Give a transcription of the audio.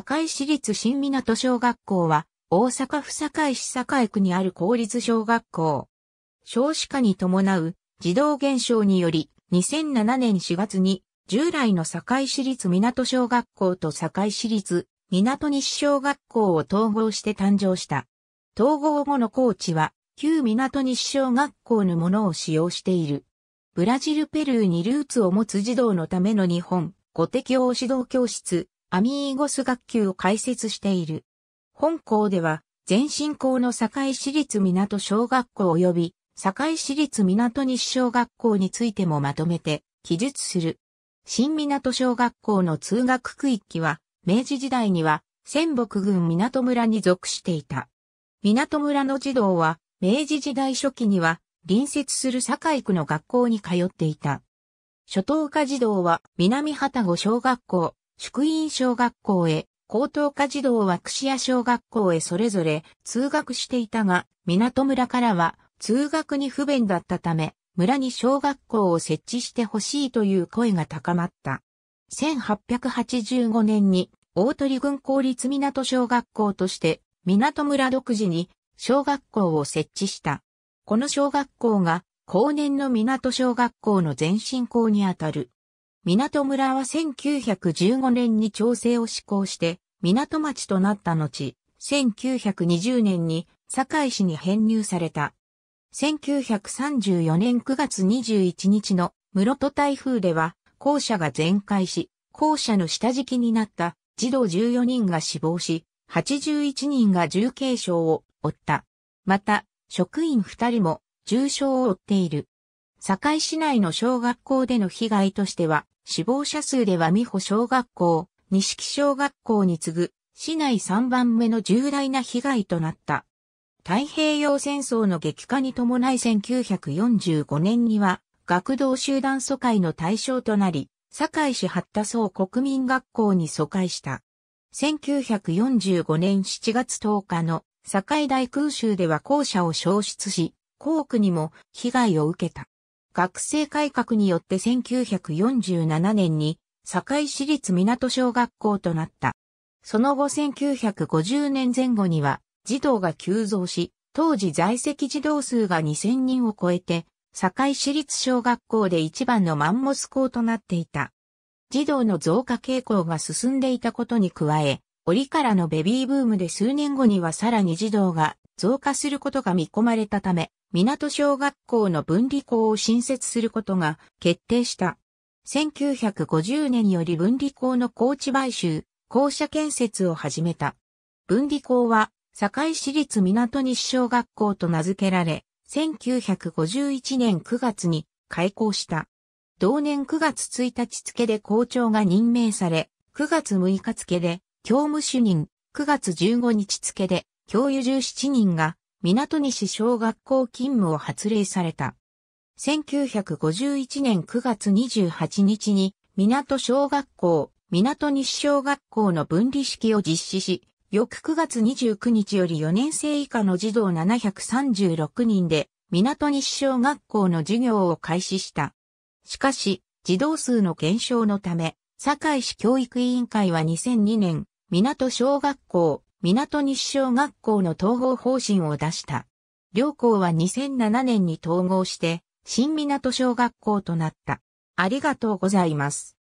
堺市立新港小学校は、大阪府堺市堺区にある公立小学校。少子化に伴う児童減少により、2007年4月に従来の堺市立港小学校と堺市立港西小学校を統合して誕生した。統合後のーチは、旧港西小学校のものを使用している。ブラジルペルーにルーツを持つ児童のための日本、五的王指導教室、アミーゴス学級を開設している。本校では、全新校の堺市立港小学校及び、堺市立港西小学校についてもまとめて記述する。新港小学校の通学区域は、明治時代には、仙北郡港村に属していた。港村の児童は、明治時代初期には、隣接する堺区の学校に通っていた。初等科児童は、南旗子小学校、宿院小学校へ、高等科児童は串屋小学校へそれぞれ通学していたが、港村からは通学に不便だったため、村に小学校を設置してほしいという声が高まった。1885年に大鳥郡公立港小学校として港村独自に小学校を設置した。この小学校が後年の港小学校の前身校にあたる。港村は1915年に調整を施行して、港町となった後、1920年に堺市に編入された。1934年9月21日の室戸台風では、校舎が全壊し、校舎の下敷きになった児童14人が死亡し、81人が重軽傷を負った。また、職員2人も重傷を負っている。堺市内の小学校での被害としては、死亡者数では美保小学校、西木小学校に次ぐ、市内3番目の重大な被害となった。太平洋戦争の激化に伴い1945年には、学童集団疎開の対象となり、堺市八田総国民学校に疎開した。1945年7月10日の堺大空襲では校舎を消失し、校区にも被害を受けた。学生改革によって1947年に堺市立港小学校となった。その後1950年前後には児童が急増し、当時在籍児童数が2000人を超えて、堺市立小学校で一番のマンモス校となっていた。児童の増加傾向が進んでいたことに加え、折からのベビーブームで数年後にはさらに児童が増加することが見込まれたため、港小学校の分離校を新設することが決定した。1950年より分離校の高地買収、校舎建設を始めた。分離校は、堺市立港西小学校と名付けられ、1951年9月に開校した。同年9月1日付で校長が任命され、9月6日付で教務主任、9月15日付で教諭17人が港西小学校勤務を発令された。1951年9月28日に、港小学校、港西小学校の分離式を実施し、翌9月29日より4年生以下の児童736人で、港西小学校の授業を開始した。しかし、児童数の減少のため、堺市教育委員会は2002年、港小学校、港西小学校の統合方針を出した。両校は2007年に統合して、新港小学校となった。ありがとうございます。